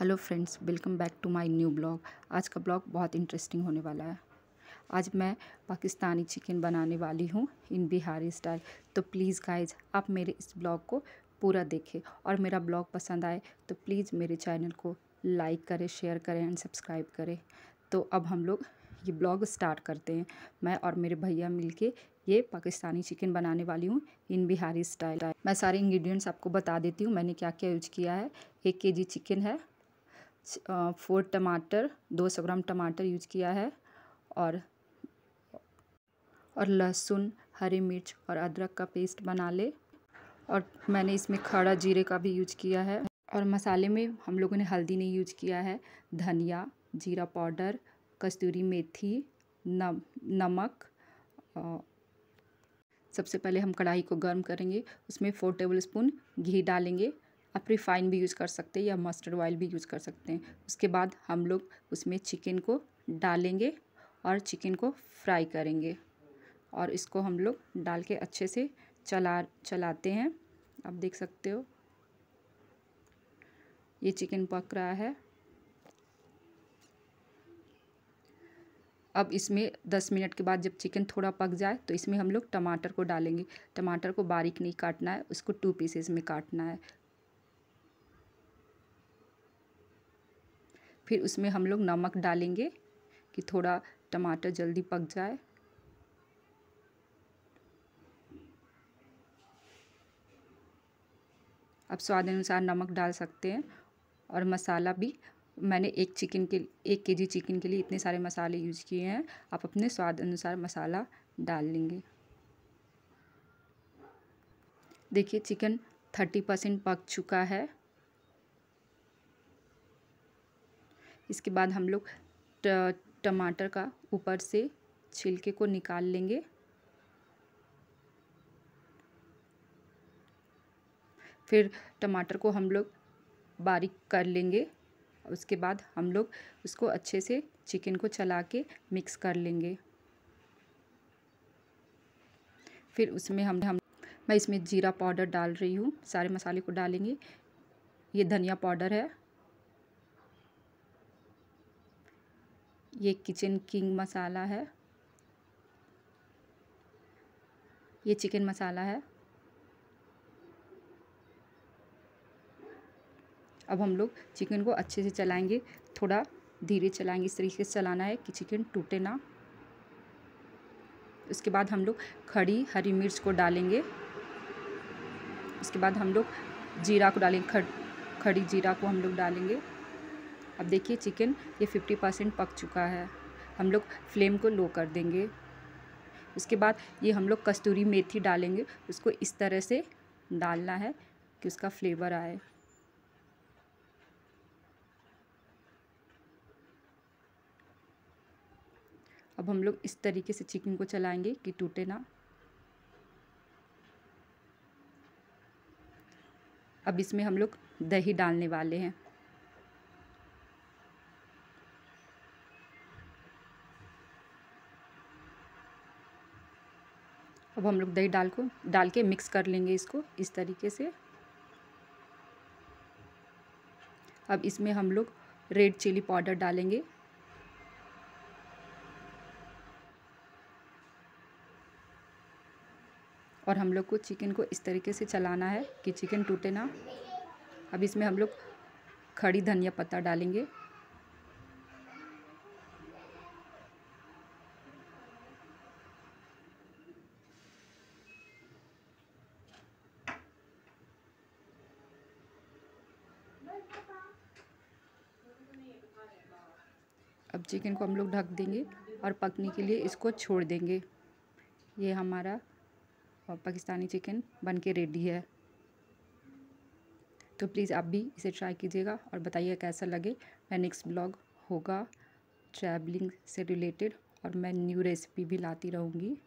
hello friends welcome back to my new blog आज का blog बहुत इंटरेस्टिंग होने वाला है आज मैं पाकिस्तानी चिकन बनाने वाली हूँ इन बिहारी स्टाइल तो प्लीज़ गाइज आप मेरे इस ब्लॉग को पूरा देखें और मेरा ब्लॉग पसंद आए तो प्लीज़ मेरे चैनल को लाइक करें शेयर करें एंड सब्सक्राइब करें तो अब हम लोग ये ब्लॉग स्टार्ट करते हैं मैं और मेरे भैया मिलके ये पाकिस्तानी चिकन बनाने वाली हूँ इन बिहारी स्टाइल मैं सारे इंग्रेडिएंट्स आपको बता देती हूँ मैंने क्या क्या यूज किया है एक केजी चिकन है फोर टमाटर दो सौ ग्राम टमाटर यूज किया है और और लहसुन हरी मिर्च और अदरक का पेस्ट बना ले और मैंने इसमें खड़ा जीरे का भी यूज किया है और मसाले में हम लोगों ने हल्दी नहीं यूज किया है धनिया जीरा पाउडर कस्तूरी मेथी नम नमक सबसे पहले हम कढ़ाई को गर्म करेंगे उसमें फ़ोर टेबल स्पून घी डालेंगे आप रिफाइन भी यूज़ कर सकते हैं या मस्टर्ड ऑयल भी यूज़ कर सकते हैं उसके बाद हम लोग उसमें चिकन को डालेंगे और चिकन को फ्राई करेंगे और इसको हम लोग डाल के अच्छे से चला चलाते हैं आप देख सकते हो ये चिकन पक रहा है अब इसमें दस मिनट के बाद जब चिकन थोड़ा पक जाए तो इसमें हम लोग टमाटर को डालेंगे टमाटर को बारीक नहीं काटना है उसको टू पीसेस में काटना है फिर उसमें हम लोग नमक डालेंगे कि थोड़ा टमाटर जल्दी पक जाए आप स्वाद अनुसार नमक डाल सकते हैं और मसाला भी मैंने एक चिकन के एक केजी चिकन के लिए इतने सारे मसाले यूज़ किए हैं आप अपने स्वाद अनुसार मसाला डाल लेंगे देखिए चिकन थर्टी परसेंट पक चुका है इसके बाद हम लोग टमाटर का ऊपर से छिलके को निकाल लेंगे फिर टमाटर को हम लोग बारीक कर लेंगे उसके बाद हम लोग उसको अच्छे से चिकन को चला के मिक्स कर लेंगे फिर उसमें हम हम मैं इसमें जीरा पाउडर डाल रही हूँ सारे मसाले को डालेंगे ये धनिया पाउडर है ये किचन किंग मसाला है ये चिकन मसाला है अब हम लोग चिकन को अच्छे से चलाएंगे थोड़ा धीरे चलाएंगे इस तरीके से चलाना है कि चिकन टूटे ना उसके बाद हम लोग खड़ी हरी मिर्च को डालेंगे उसके बाद हम लोग जीरा को डालेंगे खड़ खड़ी जीरा को हम लोग डालेंगे अब देखिए चिकन ये फिफ्टी परसेंट पक चुका है हम लोग फ्लेम को लो कर देंगे उसके बाद ये हम लोग कस्तूरी मेथी डालेंगे उसको इस तरह से डालना है कि उसका फ्लेवर आए अब हम लोग इस तरीके से चिकन को चलाएंगे कि टूटे ना अब इसमें हम लोग दही डालने वाले हैं अब हम लोग दही डाल को डाल के मिक्स कर लेंगे इसको इस तरीके से अब इसमें हम लोग रेड चिली पाउडर डालेंगे और हम लोग को चिकन को इस तरीके से चलाना है कि चिकन टूटे ना अब इसमें हम लोग खड़ी धनिया पत्ता डालेंगे अब चिकन को हम लोग ढक देंगे और पकने के लिए इसको छोड़ देंगे ये हमारा पाकिस्तानी चिकन बन के रेडी है तो प्लीज़ आप भी इसे ट्राई कीजिएगा और बताइए कैसा लगे मैं नेक्स्ट ब्लॉग होगा ट्रैवलिंग से रिलेटेड और मैं न्यू रेसिपी भी लाती रहूँगी